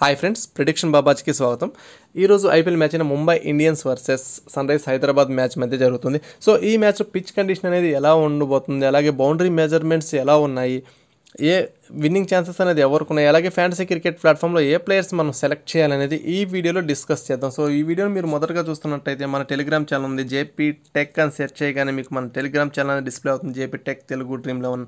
hi friends prediction బాబాజ్కి స్వాగతం ఈరోజు IPL match అయిన Mumbai Indians versus Sun Rise Hyderabad match మధ్య జరుగుతుంది సో ఈ మ్యాచ్ పిచ్ కండిషన్ అనేది ఎలా ఉండబోతుంది అలాగే బౌండరీ మెజర్మెంట్స్ ఎలా ఉన్నాయి ఏ విన్నింగ్ ఛాన్సెస్ అనేది ఎవరికి ఉన్నాయి అలాగే ఫ్యాంటసీ క్రికెట్ ప్లాట్ఫామ్లో ఏ ప్లేయర్స్ మనం సెలెక్ట్ చేయాలనేది ఈ వీడియోలో డిస్కస్ చేద్దాం సో ఈ వీడియోని మీరు మొదటగా చూస్తున్నట్టయితే మన టెలిగ్రామ్ ఛానల్ ఉంది జేపీ టెక్ అని సెర్చ్ చేయగానే మీకు మన టెలిగ్రామ్ ఛానల్ డిస్ప్లే అవుతుంది జేపీ టెక్ తెలుగు డ్రీమ్లో ఉన్న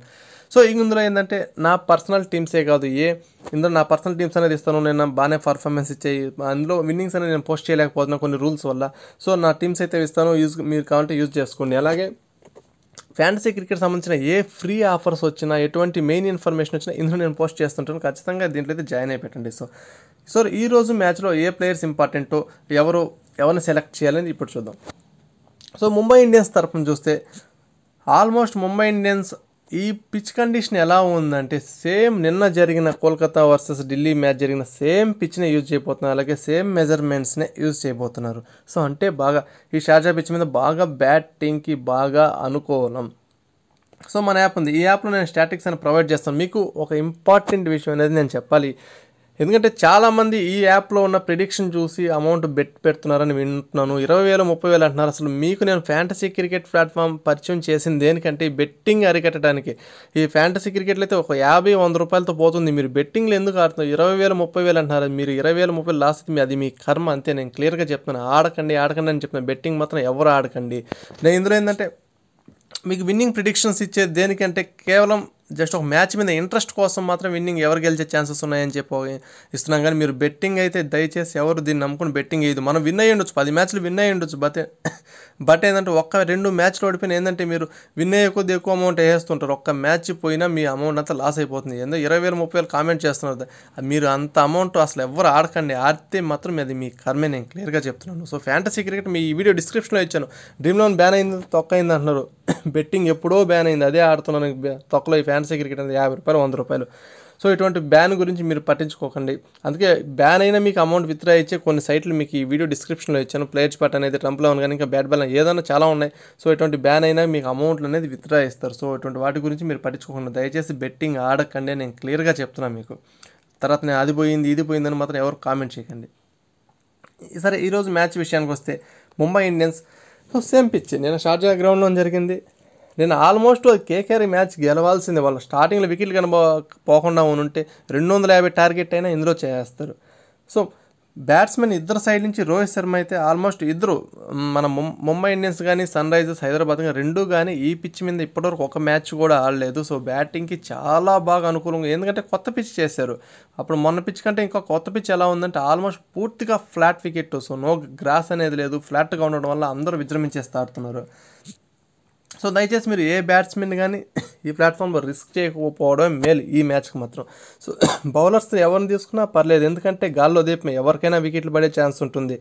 సో ఇందులో ఏంటంటే నా పర్సనల్ టీమ్సే కాదు ఏ ఇందులో నా పర్సనల్ టీమ్స్ అనేది ఇస్తాను నేను బాగానే పర్ఫార్మెన్స్ ఇచ్చే అందులో విన్నింగ్స్ అనేది నేను పోస్ట్ చేయలేకపోతున్నాను కొన్ని రూల్స్ వల్ల సో నా టీమ్స్ అయితే ఇస్తాను యూజ్ మీరు కావాలంటే యూజ్ చేసుకోండి అలాగే ఫ్యాంటసీ క్రికెట్ సంబంధించిన ఏ ఫ్రీ ఆఫర్స్ వచ్చినా ఎటువంటి మెయిన్ ఇన్ఫర్మేషన్ వచ్చినా ఇందులో నేను పోస్ట్ చేస్తుంటాను ఖచ్చితంగా దీంట్లో అయితే జాయిన్ అయిపోయండి సో సో సో ఈరోజు మ్యాచ్లో ఏ ప్లేయర్స్ ఇంపార్టెంటో ఎవరు ఎవరిని సెలెక్ట్ చేయాలని ఇప్పుడు చూద్దాం సో ముంబై ఇండియన్స్ తరఫున చూస్తే ఆల్మోస్ట్ ముంబై ఇండియన్స్ ఈ పిచ్ కండిషన్ ఎలా ఉందంటే సేమ్ నిన్న జరిగిన కోల్కతా వర్సెస్ ఢిల్లీ మ్యాచ్ జరిగిన సేమ్ పిచ్నే యూజ్ చేయబోతున్నారు అలాగే సేమ్ మెజర్మెంట్స్నే యూజ్ చేయబోతున్నారు సో అంటే బాగా ఈ షార్జా పిచ్ మీద బాగా బ్యాటింగ్కి బాగా అనుకూలం సో మన యాప్ ఉంది ఈ యాప్లో నేను స్టాటిక్స్ అని ప్రొవైడ్ చేస్తాను మీకు ఒక ఇంపార్టెంట్ విషయం అనేది నేను చెప్పాలి ఎందుకంటే చాలామంది ఈ యాప్లో ఉన్న ప్రిడిక్షన్ చూసి అమౌంట్ బెట్ పెడుతున్నారని వింటున్నాను ఇరవై వేలు ముప్పై వేలు అంటున్నారు అసలు మీకు నేను ఫ్యాంటసీ క్రికెట్ ప్లాట్ఫామ్ పరిచయం చేసింది దేనికంటే బెట్టింగ్ అరికట్టడానికి ఈ ఫ్యాంటసీ క్రికెట్లు అయితే ఒక యాభై వంద రూపాయలతో పోతుంది మీరు బెట్టింగ్లు ఎందుకు ఆడుతున్నారు ఇరవై వేలు ముప్పై వేలు అంటున్నారు మీరు ఇరవై వేలు ముప్పై వేలు లాస్ట్ అది మీ కర్మ అంతే నేను క్లియర్గా చెప్తున్నాను ఆడకండి ఆడకండి అని చెప్తున్నాను బెట్టింగ్ మాత్రం ఎవరు ఆడకండి నేను ఇందులో ఏంటంటే మీకు విన్నింగ్ ప్రిడిక్షన్స్ ఇచ్చేది దేనికంటే కేవలం జస్ట్ ఒక మ్యాచ్ మీద ఇంట్రెస్ట్ కోసం మాత్రం విన్నింగ్ ఎవరు గెలిచే ఛాన్సెస్ ఉన్నాయని చెప్పి ఇస్తున్నాం కానీ మీరు బెట్టింగ్ అయితే దయచేసి ఎవరు దీన్ని నమ్ముకుని బెట్టింగ్ వేయదు మనం విన్ అయ్యి ఉండొచ్చు పది మ్యాచ్లు విన్ అయ్యి ఉండొచ్చు బతే బట్ ఏంటంటే ఒక్క రెండు మ్యాచ్లు ఓడిపోయిన ఏంటంటే మీరు విన్ అయ్యే కొద్ది ఎక్కువ అమౌంట్ వేస్తుంటారు ఒక్క మ్యాచ్ పోయినా మీ అమౌంట్ అంతా లాస్ అయిపోతుంది ఏందో ఇరవై వేలు ముప్పై వేలు కామెంట్ చేస్తున్నారు మీరు అంత అమౌంట్ అసలు ఎవరు ఆడకండి ఆడితే మాత్రం అది మీ కర్మే నేను క్లియర్గా చెప్తున్నాను సో ఫ్యాంటసీ క్రికెట్ మీ వీడియో డిస్క్రిప్షన్లో ఇచ్చాను డ్రీమ్ లోన్ బ్యాన్ అయింది తొక్క అయింది అంటున్నారు బెట్టింగ్ ఎప్పుడో బ్యాన్ అయింది అదే ఆడుతున్నాను తొక్కలో ఈ ఫ్యాంటసీ క్రికెట్ అనేది యాభై రూపాయలు వంద రూపాయలు సో ఇటువంటి బ్యాన్ గురించి మీరు పట్టించుకోకండి అందుకే బ్యాన్ అయినా మీకు అమౌంట్ విత్డ్రా ఇచ్చే కొన్ని సైట్లు మీకు ఈ వీడియో డిస్క్రిప్షన్లో ఇచ్చాను ప్లేయర్స్ పార్ట్ అనేది ట్రంప్లో ఉంది కానీ ఇంకా బ్యాట్ బాల్ ఏదైనా చాలా ఉన్నాయి సో ఇటువంటి బ్యాన్ అయినా మీకు అమౌంట్లు అనేది విత్డ్రా ఇస్తారు సో ఇటువంటి వాటి గురించి మీరు పట్టించుకోకుండా దయచేసి బెట్టింగ్ ఆడకండి నేను క్లియర్గా చెప్తున్నాను మీకు తర్వాత నేను అది పోయింది ఇది పోయిందని మాత్రం ఎవరు కామెంట్ చేయకండి సరే ఈరోజు మ్యాచ్ విషయానికి వస్తే Mumbai Indians so same pitch నేను షార్జా గ్రౌండ్లో జరిగింది నేను ఆల్మోస్ట్ కేకేఆర్ మ్యాచ్ గెలవాల్సింది వాళ్ళు స్టార్టింగ్లో వికెట్లు కనబో పోకుండా ఉంటే రెండు వందల యాభై టార్గెట్ అయినా ఇందులో చేస్తారు సో బ్యాట్స్మెన్ ఇద్దరు సైడ్ నుంచి రోహిత్ శర్మ అయితే ఆల్మోస్ట్ ఇద్దరు మన ముంబై ఇండియన్స్ కానీ సన్ రైజర్స్ హైదరాబాద్ కానీ రెండు కానీ ఈ పిచ్ మీద ఇప్పటివరకు ఒక మ్యాచ్ కూడా ఆడలేదు సో బ్యాటింగ్కి చాలా బాగా అనుకూలంగా ఎందుకంటే కొత్త పిచ్ చేశారు అప్పుడు మొన్న పిచ్ కంటే ఇంకా కొత్త పిచ్ ఎలా ఉందంటే ఆల్మోస్ట్ పూర్తిగా flat wicket so no grass అనేది లేదు ఫ్లాట్గా ఉండడం వల్ల అందరూ విజృంభించేసి సో దయచేసి మీరు ఏ బ్యాట్స్మెన్ కానీ ఈ ప్లాట్ఫామ్లో రిస్క్ చేయకపోవడమే మేలు ఈ మ్యాచ్కి మాత్రం సో బౌలర్స్ ఎవరిని తీసుకున్నా పర్లేదు ఎందుకంటే గాల్లో దీపం ఎవరికైనా వికెట్లు పడే ఛాన్స్ ఉంటుంది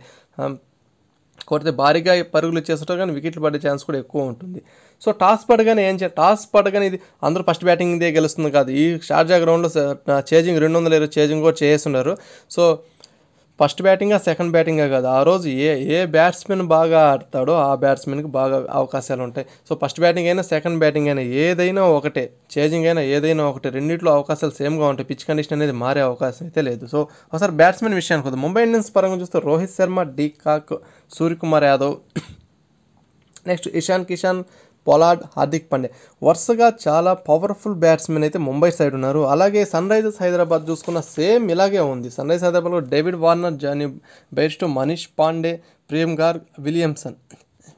కొడితే భారీగా పరుగులు చేసేటో కానీ వికెట్లు పడే ఛాన్స్ కూడా ఎక్కువ ఉంటుంది సో టాస్ పడగానే ఏం చే టాస్ పడగానే ఇది అందరూ ఫస్ట్ బ్యాటింగ్దే గెలుస్తుంది కాదు ఈ షార్జా గ్రౌండ్లో చేజింగ్ రెండు వందల ఇరవై చేజింగ్ కూడా చేస్తున్నారు సో ఫస్ట్ బ్యాటింగా సెకండ్ బ్యాటింగా కాదు ఆ రోజు ఏ ఏ బ్యాట్స్మెన్ బాగా ఆడతాడో ఆ బ్యాట్స్మెన్కి బాగా అవకాశాలు ఉంటాయి సో ఫస్ట్ బ్యాటింగ్ అయినా సెకండ్ బ్యాటింగ్ అయినా ఏదైనా ఒకటే చేజింగ్ అయినా ఏదైనా ఒకటే రెండింటిలో అవకాశాలు సేమ్గా ఉంటాయి పిచ్ కండిషన్ అనేది మారే అవకాశం అయితే లేదు సో ఒకసారి బ్యాట్స్మెన్ విషయానికి వద్దాం ముంబై ఇండియన్స్ పరంగా చూస్తే Rohit Sharma de Kock Suryakumar Yadav next Ishan Kishan Pollard Hardik Pandey వరుసగా చాలా పవర్ఫుల్ బ్యాట్స్మెన్ అయితే ముంబై సైడ్ ఉన్నారు అలాగే సన్ రైజర్స్ హైదరాబాద్ చూసుకున్న సేమ్ ఇలాగే ఉంది సన్ రైజర్స్ హైదరాబాద్లో David Warner Jonny Bairstow Manish Pandey Priyam Garg Williamson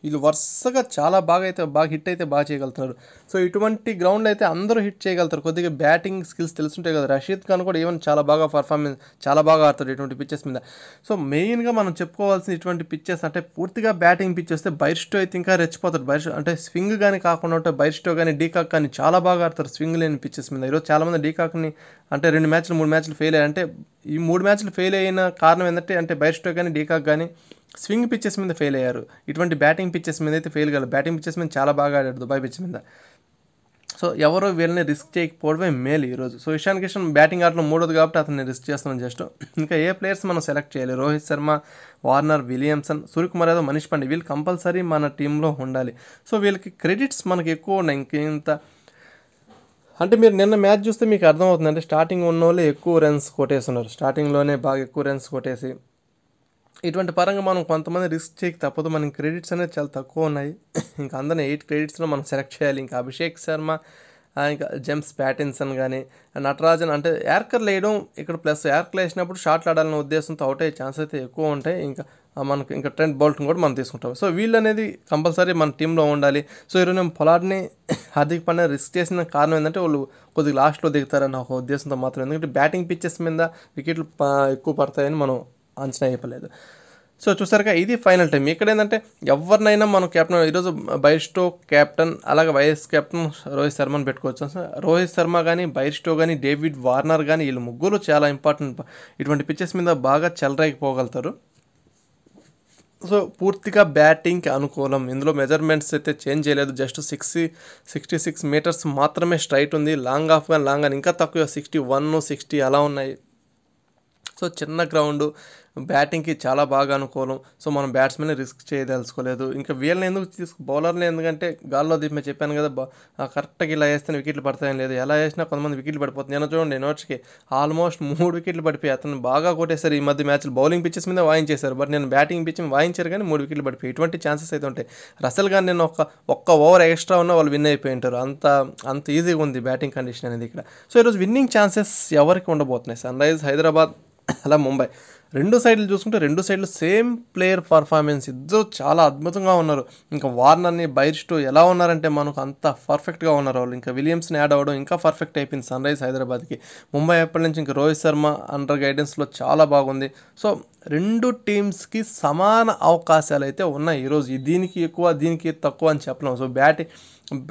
వీళ్ళు వరుసగా చాలా బాగా అయితే బాగా హిట్ అయితే బాగా చేయగలుగుతున్నారు సో ఇటువంటి గ్రౌండ్ అయితే అందరూ హిట్ చేయగలుగుతారు కొద్దిగా బ్యాటింగ్ స్కిల్స్ తెలుసుంటాయి కదా రషీద్ ఖాన్ కూడా ఈవెన్ చాలా బాగా పర్ఫార్మెన్స్ చాలా బాగా ఆడతాడు ఇటువంటి పిచ్చెస్ మీద సో మెయిన్గా మనం చెప్పుకోవాల్సిన ఇటువంటి పిచ్చెస్ అంటే పూర్తిగా బ్యాటింగ్ పిచ్ వస్తే బైర్స్టో అయితే ఇంకా రెచ్చిపోతాడు బైర్ అంటే స్వింగ్ కానీ కాకుండా ఉంటే బైర్స్టో కానీ డీకాక్ కానీ చాలా బాగా ఆడతారు స్వింగ్ లేని పిచ్చెస్ మీద ఈరోజు చాలామంది డీకాక్ని అంటే రెండు మ్యాచ్లు మూడు మ్యాచ్లు ఫెయిల్ అయ్యారు అంటే ఈ మూడు మ్యాచ్లు ఫెయిల్ అయిన కారణం ఏంటంటే అంటే బైర్స్టో కానీ డీకాక్ కానీ స్వింగ్ పిచ్చెస్ మీద ఫెయిల్ అయ్యారు ఇటువంటి బ్యాటింగ్ పిచ్చెస్ మీద అయితే ఫెయిల్ కాదు బ్యాటింగ్ పిచ్చెస్ మీద చాలా బాగా ఆడాడు దుబాయ్ పిచ్చి మీద సో ఎవరో వీళ్ళని రిస్క్ చేయకపోవడమే మేలు ఈరోజు సో ఇషాన్ కిషన్ బ్యాటింగ్ ఆటలో మూడోది కాబట్టి అతన్ని రిస్క్ చేస్తున్నాం జస్ట్ ఇంకా ఏ ప్లేయర్స్ మనం సెలెక్ట్ చేయాలి రోహిత్ శర్మ వార్నర్ విలియమ్సన్ సూర్యకుమార్ యాదవ్ మనీష్ పాండే వీళ్ళు కంపల్సరీ మన టీంలో ఉండాలి సో వీళ్ళకి క్రెడిట్స్ మనకి ఎక్కువ ఉన్నాయి ఇంకేంత అంటే మీరు నిన్న మ్యాచ్ చూస్తే మీకు అర్థమవుతుంది అంటే స్టార్టింగ్ ఉన్న వాళ్ళే ఎక్కువ రన్స్ కొట్టేస్తున్నారు స్టార్టింగ్లోనే బాగా ఎక్కువ రన్స్ కొట్టేసి ఇటువంటి పరంగా మనం కొంతమంది రిస్క్ చేయక తప్పదు మనకి క్రెడిట్స్ అనేది చాలా తక్కువ ఉన్నాయి ఇంకా అందరినీ ఎయిట్ క్రెడిట్స్లో మనం సెలెక్ట్ చేయాలి ఇంకా అభిషేక్ శర్మ ఇంకా జెమ్స్ ప్యాటిన్సన్ కానీ నటరాజన్ అంటే యార్కర్ వేయడం ఇక్కడ ప్లస్ యార్కర్ వేసినప్పుడు షాట్లు ఆడాలన్న ఉద్దేశంతో అవుట్ అయ్యే ఛాన్స్ అయితే ఎక్కువ ఉంటాయి ఇంకా మనకు ఇంకా ట్రెండ్ బౌల్ట్ని కూడా మనం తీసుకుంటాం సో వీళ్ళు అనేది కంపల్సరీ మన టీంలో ఉండాలి సో ఈరోజు నేను పొలాడ్ని హార్దిక్ పండే రిస్క్ చేసిన కారణం ఏంటంటే వాళ్ళు కొద్దిగా లాస్ట్లో దిగుతారన్న ఒక ఉద్దేశంతో మాత్రం ఎందుకంటే బ్యాటింగ్ పిచ్చెస్ మీద వికెట్లు ఎక్కువ పడతాయని మనం అంచనా చెప్పలేదు సో చూసారుగా ఇది ఫైనల్ టైం ఇక్కడ ఏంటంటే ఎవరినైనా మనం కెప్టెన్ ఈరోజు బైర్స్టో కెప్టెన్ అలాగే వైఎస్ కెప్టెన్ రోహిత్ శర్మని పెట్టుకోవచ్చు రోహిత్ శర్మ కానీ బైర్స్టో కానీ డేవిడ్ వార్నర్ కానీ వీళ్ళు ముగ్గురు చాలా ఇంపార్టెంట్ ఇటువంటి పిచ్చెస్ మీద బాగా చెలరేకపోగలుగుతారు సో పూర్తిగా బ్యాటింగ్కి అనుకూలం ఇందులో మెజర్మెంట్స్ అయితే చేంజ్ చేయలేదు just six sixty six metres మాత్రమే స్ట్రైట్ ఉంది లాంగ్ ఆఫ్ కానీ లాంగ్ అని ఇంకా తక్కువ సిక్స్టీ వన్ సిక్స్టీ అలా ఉన్నాయి సో చిన్న గ్రౌండు బ్యాటింగ్కి చాలా బాగా అనుకూలం సో మనం బ్యాట్స్మెన్ రిస్క్ చేయదలుచుకోలేదు ఇంకా వీళ్ళని ఎందుకు తీసుకు బౌలర్ని ఎందుకంటే గాల్లో దీప్ చెప్పాను కదా కరెక్ట్గా ఇలా వేస్తే వికెట్లు పడతాయని లేదు ఎలా వేసినా కొంతమంది వికెట్లు పడిపోతుంది నేను చూడండి నోట్స్కి ఆల్మోస్ట్ మూడు వికెట్లు పడిపోయి అతను బాగా కొట్టేశారు ఈ మధ్య మ్యాచ్లు బౌలింగ్ పిచ్చెస్ మీద వాయించేశారు బట్ నేను బ్యాటింగ్ పిచ్చి వాయించారు కానీ మూడు వికెట్లు పడిపోయి ఇటువంటి ఛాన్సెస్ అయితే ఉంటాయి రసల్ గారు నేను ఒక ఒక్క ఓవర్ ఎక్స్ట్రా ఉన్నా వాళ్ళు విన్ అయిపోయి ఉంటారు అంత అంత ఈజీగా ఉంది బ్యాటింగ్ కండిషన్ అనేది ఇక్కడ సో ఈరోజు విన్నింగ్ ఛాన్సెస్ ఎవరికి ఉండబోతున్నాయి సన్ రైజ్ హైదరాబాద్ అలా ముంబై రెండు సైడ్లు చూసుకుంటే రెండు సైడ్లు సేమ్ ప్లేయర్ పర్ఫార్మెన్స్ ఇద్దరు చాలా అద్భుతంగా ఉన్నారు ఇంకా వార్నర్ని బైర్స్టు ఎలా ఉన్నారంటే మనకు అంత పర్ఫెక్ట్గా ఉన్నారు వాళ్ళు ఇంకా విలియమ్స్ని యాడ్ అవ్వడం ఇంకా పర్ఫెక్ట్ అయిపోయింది సన్ రైజ్ హైదరాబాద్కి ముంబై ఎప్పటి నుంచి ఇంకా రోహిత్ శర్మ అండర్ గైడెన్స్లో చాలా బాగుంది సో రెండు టీమ్స్కి సమాన అవకాశాలు అయితే ఉన్నాయి ఈరోజు దీనికి ఎక్కువ దీనికి తక్కువ అని చెప్పలేము సో బ్యాటింగ్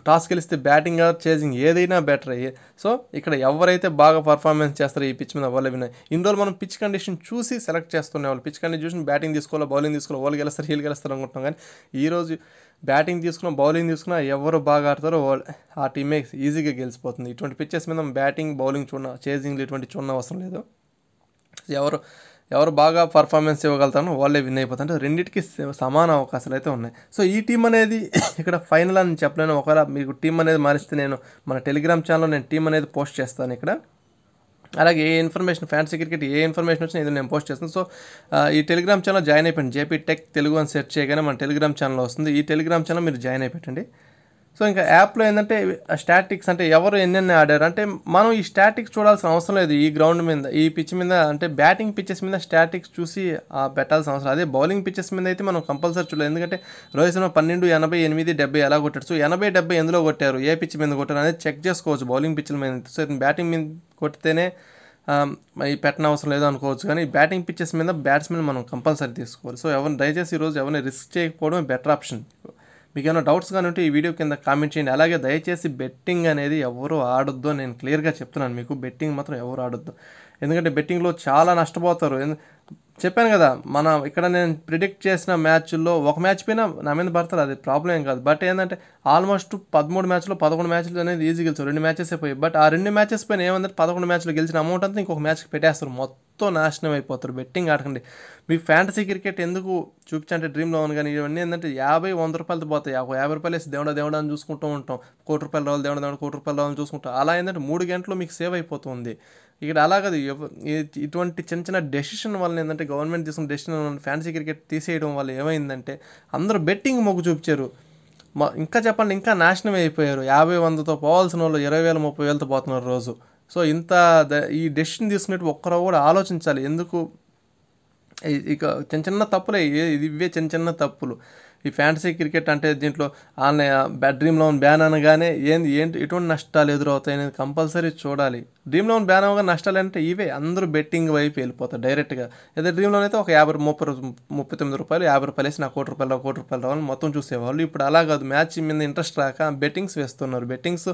టాస్ గెలిస్తే బ్యాటింగ్ ఆర్ చేజింగ్ ఏదైనా బెటర్ సో ఇక్కడ ఎవరైతే బాగా పర్ఫార్మెన్స్ చేస్తారో ఈ పిచ్ మీద వాళ్ళు వినాయి ఇన్ని రోజులు మనం పిచ్ కండిషన్ చూసి సెలెక్ట్ చేస్తున్న వాళ్ళు పిచ్ కండిషన్ చూసి బ్యాటింగ్ తీసుకోవాలి బౌలింగ్ తీసుకోవాలి వాళ్ళు గెలుస్తారు హీల్ గెలుస్తారు అనుకుంటున్నాం కానీ ఈరోజు బ్యాటింగ్ తీసుకున్నా బౌలింగ్ తీసుకున్నా ఎవరు బాగా ఆడతారో వాళ్ళు ఆ టీమే ఈజీగా గెలిచిపోతుంది ఇటువంటి పిచ్చెస్ మీద బ్యాటింగ్ బౌలింగ్ చూడ చేసింగ్లు ఇటువంటి చూడడం అవసరం లేదు ఎవరు ఎవరు బాగా పర్ఫార్మెన్స్ ఇవ్వగలుగుతారో వాళ్ళే విన్ అయిపోతారు రెండింటికి సమాన అవకాశాలు అయితే ఉన్నాయి సో ఈ టీం అనేది ఇక్కడ ఫైనల్ అని చెప్పలేను ఒకవేళ మీకు టీం అనేది మారిస్తే నేను మన టెలిగ్రామ్ ఛానల్లో నేను టీం అనేది పోస్ట్ చేస్తాను ఇక్కడ అలాగే ఏ ఇన్ఫర్మేషన్ ఫ్యాన్సీ క్రికెట్ ఏ ఇన్ఫర్మేషన్ వచ్చినా ఇది నేను పోస్ట్ చేస్తాను సో ఈ టెలిగ్రామ్ ఛానల్ జాయిన్ అయిపోయింది జేపీ టెక్ తెలుగు అని సెర్చ్ చేయగానే మన టెలిగ్రామ్ ఛానల్ వస్తుంది ఈ టెలిగ్రామ్ ఛానల్ మీరు జాయిన్ అయిపెట్టండి సో ఇంకా యాప్లో ఏంటంటే స్టాటిక్స్ అంటే ఎవరు ఎన్నెన్ని ఆడారు అంటే మనం ఈ స్టాటిక్స్ చూడాల్సిన అవసరం లేదు ఈ గ్రౌండ్ మీద ఈ పిచ్ మీద అంటే బ్యాటింగ్ పిచ్చెస్ మీద స్టాటిక్స్ చూసి పెట్టాల్సిన అవసరం అదే బౌలింగ్ పిచ్చెస్ మీద అయితే మనం కంపల్సరీ చూడలేదు ఎందుకంటే రోహిత్ శర్మ పన్నెండు ఎనభై ఎనిమిది డెబ్బై ఎలా కొట్టారు సో ఎనభై డెబ్బై ఎందులో కొట్టారు ఏ పిచ్ మీద కొట్టారు అనేది చెక్ చేసుకోవచ్చు బౌలింగ్ పిచ్చుల మీద సో బ్యాటింగ్ మీద కొట్టితేనే ఈ పెట్టిన అవసరం లేదు అనుకోవచ్చు కానీ బ్యాటింగ్ పిచ్చెస్ మీద బ్యాట్స్మెన్ మనం కంపల్సరీ తీసుకోవాలి సో ఎవరిని దయచేసి ఈరోజు ఎవరిని రిస్క్ చేయకపోవడమే బెటర్ ఆప్షన్ మీకు ఏమైనా డౌట్స్ కానీ ఉంటే ఈ వీడియో కింద కామెంట్ చేయండి అలాగే దయచేసి బెట్టింగ్ అనేది ఎవరు ఆడొద్దు నేను క్లియర్గా చెప్తున్నాను మీకు బెట్టింగ్ మాత్రం ఎవరు ఆడొద్దు ఎందుకంటే బెట్టింగ్లో చాలా నష్టపోతారు చెప్పాను కదా మన ఇక్కడ నేను ప్రిడిక్ట్ చేసిన మ్యాచ్ల్లో ఒక మ్యాచ్ పైన నా మీద పడతారు అది ప్రాబ్లం ఏం కాదు బట్ ఏంటంటే ఆల్మోస్ట్ పదమూడు మ్యాచ్లో పదకొండు మ్యాచ్లు అనేది ఈజీ గెలిచారు రెండు మ్యాచెస్ పోయి బట్ ఆ రెండు మ్యాచెస్ పైన ఏమంటే పదకొండు మ్యాచ్లు గెలిచిన అమౌంట్ అంతా ఇంకొక మ్యాచ్కి పెట్టేస్తారు మొత్తం నాశనం అయిపోతారు బెట్టింగ్ ఆడకండి మీకు ఫ్యాంటసీ క్రికెట్ ఎందుకు చూపించంటే డ్రీమ్ లోన్ కానీ ఇవన్నీ ఏంటంటే యాభై వంద రూపాయలతో పోతాయి ఒక యాభై రూపాయలు వేసి దేవుడా దేవుడా అని చూసుకుంటూ ఉంటాం కోటి రూపాయలు రావాలి దేవుడా దేవుడు కోటి రూపాయలు రావాలని చూసుకుంటాం అలా ఏంటంటే మూడు గంటలు మీకు సేవ్ అయిపోతుంది ఇక్కడ అలా కాదు ఇటువంటి చిన్న చిన్న డెసిషన్ వల్ల ఏంటంటే గవర్నమెంట్ తీసుకున్న డెసిషన్ ఫ్యాన్సీ క్రికెట్ తీసేయడం వల్ల ఏమైందంటే అందరూ బెట్టింగ్ మొగ్గు చూపించారు మా ఇంకా చెప్పండి ఇంకా నాశనం అయిపోయారు యాభై వందతో పోవాల్సిన వాళ్ళు ఇరవై వేల ముప్పై వేలతో పోతున్నారు రోజు సో ఇంత ఈ డెసిషన్ తీసుకునేట్టు ఒక్కరో కూడా ఆలోచించాలి ఎందుకు ఇక చిన్న చిన్న తప్పులే ఇవే చిన్న చిన్న తప్పులు ఈ ఫ్యాంటసీ క్రికెట్ అంటే దీంట్లో ఆన్లైన్ డ్రీమ్ లోన్ బ్యాన్ అనగానే ఏంది ఏంటి ఎటువంటి నష్టాలు ఎదురవుతాయి అనేది కంపల్సరీ చూడాలి డ్రీమ్ లోన్ బ్యాన్ అవగా నష్టాలు అంటే ఇవే అందరూ బెట్టింగ్ వైపు వెళ్ళిపోతారు డైరెక్ట్గా అదే డ్రీమ్ లోన్ అయితే ఒక యాభై ముప్పై ముప్పై తొమ్మిది రూపాయలు యాభై రూపాయలు వేసి నా కోటి రూపాయలు కోటి రూపాయలు రావాలి మొత్తం చూసేవాళ్ళు ఇప్పుడు అలా కాదు మ్యాచ్ మీద ఇంట్రెస్ట్ రాక బెట్టింగ్స్ వేస్తున్నారు బెట్టింగ్స్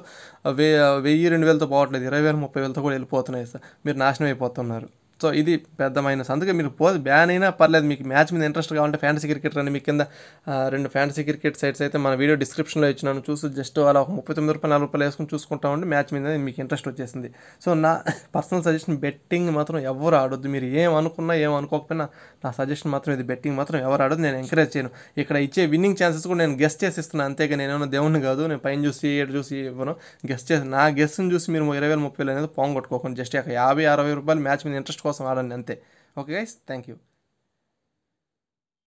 వెయ్యి రెండు వేలతో పోవట్లేదు ఇరవై వేలు ముప్పై వేలతో కూడా వెళ్ళిపోతున్నాయి సార్ మీరు నాశనం అయిపోతున్నారు సో ఇది పెద్ద మైనస్ అందుకే మీరు పోదు బ్యాన్ అయినా పర్లేదు మీకు మ్యాచ్ మీద ఇంట్రెస్ట్ కావాలంటే ఫ్యాంటసీ క్రికెట్ అని మీ కింద రెండు ఫ్యాంటసీ క్రికెట్ సైట్స్ అయితే మన వీడియో డిస్క్రిప్షన్లో ఇచ్చినాను చూసి జస్ట్ అలా ఒక ముప్పై తొమ్మిది రూపాయలు నాలుగు రూపాయలు వేసుకుని చూసుకుంటా ఉంటే మ్యాచ్ మీద మీకు ఇంట్రెస్ట్ వచ్చేసింది సో నా పర్సనల్ సజెషన్ బెట్టింగ్ మాత్రం ఎవరు ఆడొద్దు మీరు ఏం అనుకున్నా ఏం అనుకోకపోయినా నా సజెషన్ మాత్రం ఇది బెట్టింగ్ మాత్రం ఎవరు ఆడదు నేను ఎంకరేజ్ చేయను ఇక్కడ ఇచ్చే విన్నింగ్ ఛాన్సెస్ కూడా నేను గెస్ట్ చేసి ఇస్తున్నాను అంతేగా నేనేమన్నా దేవుణ్ణి కాదు నేను పైన చూసి ఏడు చూసి ఇవ్వను గెస్ట్ చేసి నా గెస్ట్ని చూసి మీరు ఇరవై వేల ముప్పై వేలు అనేది పోంగొట్టుకోకండి జస్ట్ ఒక యాభై అరవై రూపాయలు మ్యాచ్ మీద ఇంట్రెస్ట్ కోసం okay guys thank you